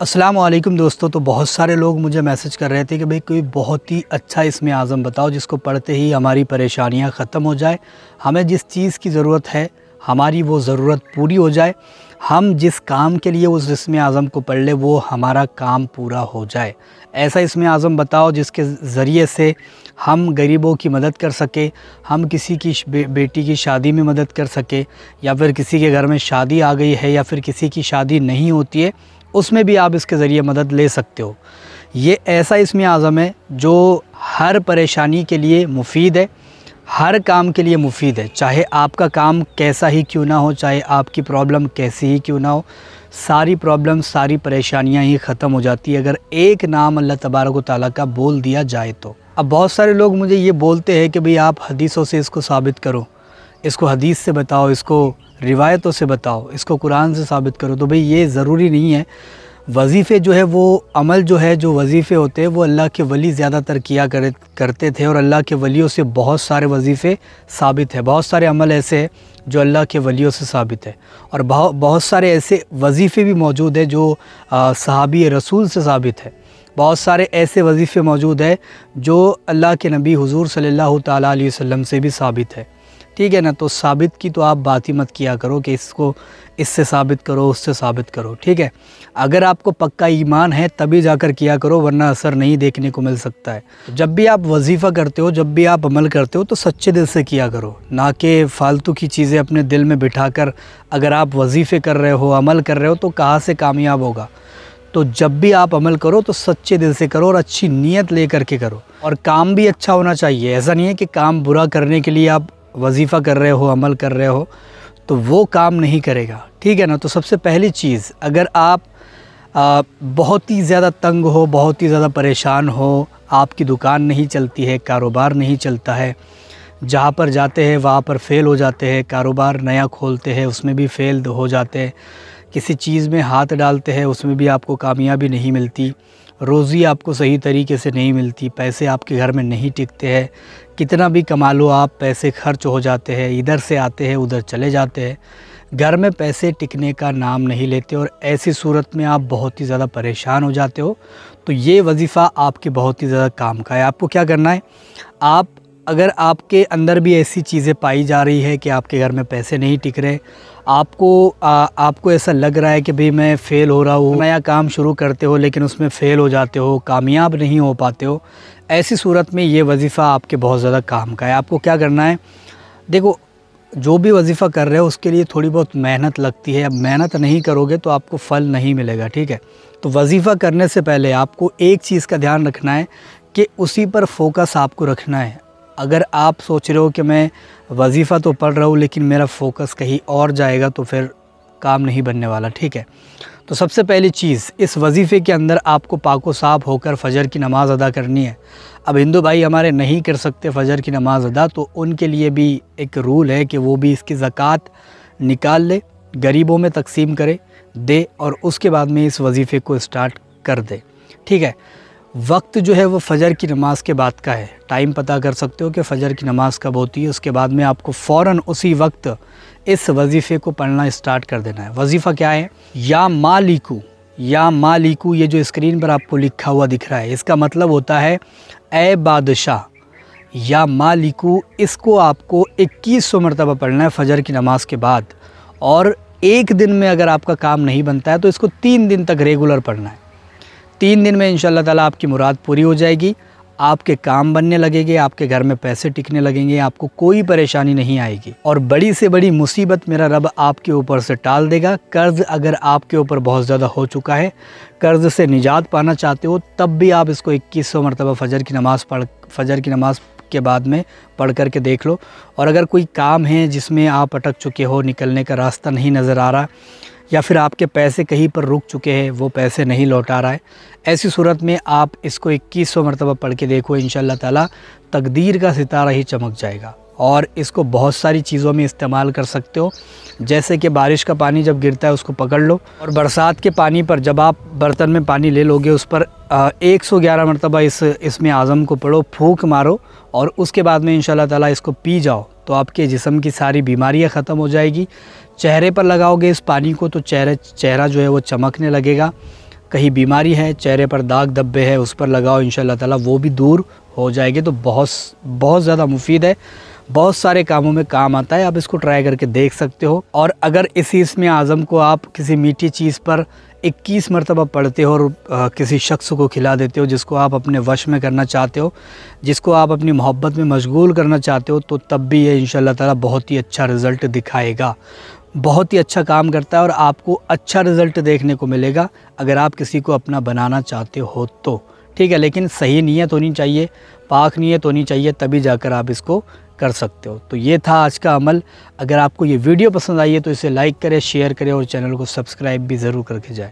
असलम दोस्तों तो बहुत सारे लोग मुझे मैसेज कर रहे थे कि भाई कोई बहुत ही अच्छा इसमें आज़म बताओ जिसको पढ़ते ही हमारी परेशानियां ख़त्म हो जाए हमें जिस चीज़ की ज़रूरत है हमारी वो ज़रूरत पूरी हो जाए हम जिस काम के लिए उस इसमें आज़म को पढ़ ले वो हमारा काम पूरा हो जाए ऐसा इसमें आज़म बताओ जिसके ज़रिए से हम गरीबों की मदद कर सके हम किसी की बे, बेटी की शादी में मदद कर सके या फिर किसी के घर में शादी आ गई है या फिर किसी की शादी नहीं होती है उसमें भी आप इसके ज़रिए मदद ले सकते हो ये ऐसा इसमें आज़म है जो हर परेशानी के लिए मुफीद है हर काम के लिए मुफीद है चाहे आपका काम कैसा ही क्यों ना हो चाहे आपकी प्रॉब्लम कैसी ही क्यों ना हो सारी प्रॉब्लम सारी परेशानियां ही ख़त्म हो जाती है अगर एक नाम अल्लाह तबारक ताली का बोल दिया जाए तो अब बहुत सारे लोग मुझे ये बोलते हैं कि भाई आप हदीसों से इसको साबित करो इसको हदीस से बताओ इसको रिवायतों से बताओ इसको कुरान से साबित करो तो भाई ये ज़रूरी नहीं है वजीफ़े जो है वो अमल जो है जो वजीफ़े होते हैं वो अल्लाह के वली ज़्यादातर किया कर करते थे और अल्लाह के वलियों से बहुत सारे वजीफ़े साबित है बहुत सारे अमल ऐसे हैं जो अल्लाह के वलियों से साबित है और बहुत सारे ऐसे वजीफ़े भी मौजूद है जो सहाबी रसूल से साबित है बहुत सारे ऐसे वजीफ़े मौजूद है जो अल्लाह के नबी हजूर सल्ला तसल्म से भी साबित है ठीक है ना तो साबित की तो आप बात ही मत किया करो कि इसको इससे साबित करो उससे साबित करो ठीक है अगर आपको पक्का ईमान है तभी जाकर किया करो वरना असर नहीं देखने को मिल सकता है जब भी आप वजीफ़ा करते हो जब भी आप अमल करते हो तो सच्चे दिल से किया करो ना कि फ़ालतू की चीज़ें अपने दिल में बिठा कर अगर आप वजीफ़े कर रहे हो अमल कर रहे हो तो कहाँ से कामयाब होगा तो जब भी आप अमल करो तो सच्चे दिल से करो और अच्छी नीयत ले करके करो और काम भी अच्छा होना चाहिए ऐसा नहीं है कि काम बुरा करने के लिए आप वजीफ़ा कर रहे हो अमल कर रहे हो तो वो काम नहीं करेगा ठीक है ना तो सबसे पहली चीज़ अगर आप आ, बहुत ही ज़्यादा तंग हो बहुत ही ज़्यादा परेशान हो आपकी दुकान नहीं चलती है कारोबार नहीं चलता है जहाँ पर जाते हैं वहाँ पर फ़ेल हो जाते हैं कारोबार नया खोलते हैं उसमें भी फ़ेल हो जाते हैं किसी चीज़ में हाथ डालते हैं उसमें भी आपको कामयाबी नहीं मिलती रोज़ी आपको सही तरीके से नहीं मिलती पैसे आपके घर में नहीं टिकते हैं कितना भी कमा लो आप पैसे खर्च हो जाते हैं इधर से आते हैं उधर चले जाते हैं घर में पैसे टिकने का नाम नहीं लेते और ऐसी सूरत में आप बहुत ही ज़्यादा परेशान हो जाते हो तो ये वजीफ़ा आपके बहुत ही ज़्यादा काम का है आपको क्या करना है आप अगर आपके अंदर भी ऐसी चीज़ें पाई जा रही है कि आपके घर में पैसे नहीं टिक रहे आपको आ, आपको ऐसा लग रहा है कि भाई मैं फ़ेल हो रहा हूँ नया काम शुरू करते हो लेकिन उसमें फ़ेल हो जाते हो कामयाब नहीं हो पाते हो ऐसी सूरत में ये वजीफ़ा आपके बहुत ज़्यादा काम का है आपको क्या करना है देखो जो भी वजीफ़ा कर रहे हो उसके लिए थोड़ी बहुत मेहनत लगती है अब मेहनत नहीं करोगे तो आपको फ़ल नहीं मिलेगा ठीक है तो वजीफ़ा करने से पहले आपको एक चीज़ का ध्यान रखना है कि उसी पर फोकस आपको रखना है अगर आप सोच रहे हो कि मैं वजीफ़ा तो पढ़ रहा हूँ लेकिन मेरा फोकस कहीं और जाएगा तो फिर काम नहीं बनने वाला ठीक है तो सबसे पहली चीज़ इस वजीफ़े के अंदर आपको पाको साफ होकर फ़जर की नमाज़ अदा करनी है अब हिंदू भाई हमारे नहीं कर सकते फ़जर की नमाज़ अदा तो उनके लिए भी एक रूल है कि वो भी इसकी ज़क़़त निकाल ले गरीबों में तकसीम करे दे और उसके बाद में इस वजीफ़े को स्टार्ट कर दे ठीक है वक्त जो है वो फ़जर की नमाज़ के बाद का है टाइम पता कर सकते हो कि फ़जर की नमाज़ कब होती है उसके बाद में आपको फ़ौर उसी वक्त इस वजीफ़े को पढ़ना स्टार्ट कर देना है वजीफ़ा क्या है या मालिकू या मालिकू ये जो स्क्रीन पर आपको लिखा हुआ दिख रहा है इसका मतलब होता है ए बादशाह या मालिकू इसको आपको इक्कीस सौ मरतबा पढ़ना है फ़जर की नमाज के बाद और एक दिन में अगर आपका काम नहीं बनता है तो इसको तीन दिन तक रेगुलर पढ़ना है तीन दिन में इनशाला ताला आपकी मुराद पूरी हो जाएगी आपके काम बनने लगेंगे आपके घर में पैसे टिकने लगेंगे आपको कोई परेशानी नहीं आएगी और बड़ी से बड़ी मुसीबत मेरा रब आपके ऊपर से टाल देगा कर्ज़ अगर आपके ऊपर बहुत ज़्यादा हो चुका है कर्ज़ से निजात पाना चाहते हो तब भी आप इसको इक्कीस सौ मरतबा फ़जर की नमाज़ पढ़ फ़जर की नमाज़ के बाद में पढ़ कर के देख लो और अगर कोई काम है जिसमें आप अटक चुके हो निकलने का रास्ता नहीं नज़र आ रहा या फिर आपके पैसे कहीं पर रुक चुके हैं वो पैसे नहीं लौटा रहा है ऐसी सूरत में आप इसको इक्कीस सौ मरतबा पढ़ के देखो इन ताला तकदीर का सितारा ही चमक जाएगा और इसको बहुत सारी चीज़ों में इस्तेमाल कर सकते हो जैसे कि बारिश का पानी जब गिरता है उसको पकड़ लो और बरसात के पानी पर जब आप बर्तन में पानी ले लोगे उस पर एक सौ ग्यारह मरतबा इस इसमें आज़म को पढ़ो फूक मारो और उसके बाद में इन ताला इसको पी जाओ तो आपके जिसम की सारी बीमारियां ख़त्म हो जाएगी चेहरे पर लगाओगे इस पानी को तो चेहरे चेहरा जो है वो चमकने लगेगा कहीं बीमारी है चेहरे पर दाग धब्बे है उस पर लगाओ इन ताला वो भी दूर हो जाएगी तो बहुत बहुत ज़्यादा मुफीद है बहुत सारे कामों में काम आता है आप इसको ट्राई करके देख सकते हो और अगर इसी इसमें आज़म को आप किसी मीठी चीज़ पर 21 मरतबा पढ़ते हो और किसी शख्स को खिला देते हो जिसको आप अपने वश में करना चाहते हो जिसको आप अपनी मोहब्बत में मशगूल करना चाहते हो तो तब भी ये इन ताला बहुत ही अच्छा रिज़ल्ट दिखाएगा बहुत ही अच्छा काम करता है और आपको अच्छा रिज़ल्ट देखने को मिलेगा अगर आप किसी को अपना बनाना चाहते हो तो ठीक है लेकिन सही नीयत होनी चाहिए पाक नीयत होनी चाहिए तभी जाकर आप इसको कर सकते हो तो ये था आज का अमल अगर आपको ये वीडियो पसंद आई है तो इसे लाइक करें शेयर करें और चैनल को सब्सक्राइब भी ज़रूर करके जाए